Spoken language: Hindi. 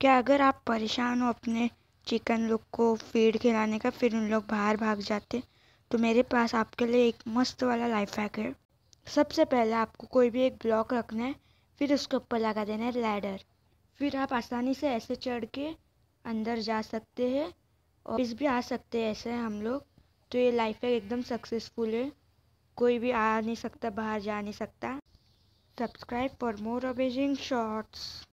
क्या अगर आप परेशान हो अपने चिकन लोग को फीड खिलाने का फिर उन लोग बाहर भाग जाते तो मेरे पास आपके लिए एक मस्त वाला लाइफ हैक है सबसे पहले आपको कोई भी एक ब्लॉक रखना है फिर उसके ऊपर लगा देना है लैडर फिर आप आसानी से ऐसे चढ़ के अंदर जा सकते हैं और इस भी आ सकते हैं ऐसे हम लोग तो ये लाइफ हैक एकदम सक्सेसफुल है कोई भी आ नहीं सकता बाहर जा नहीं सकता subscribe for more amazing shorts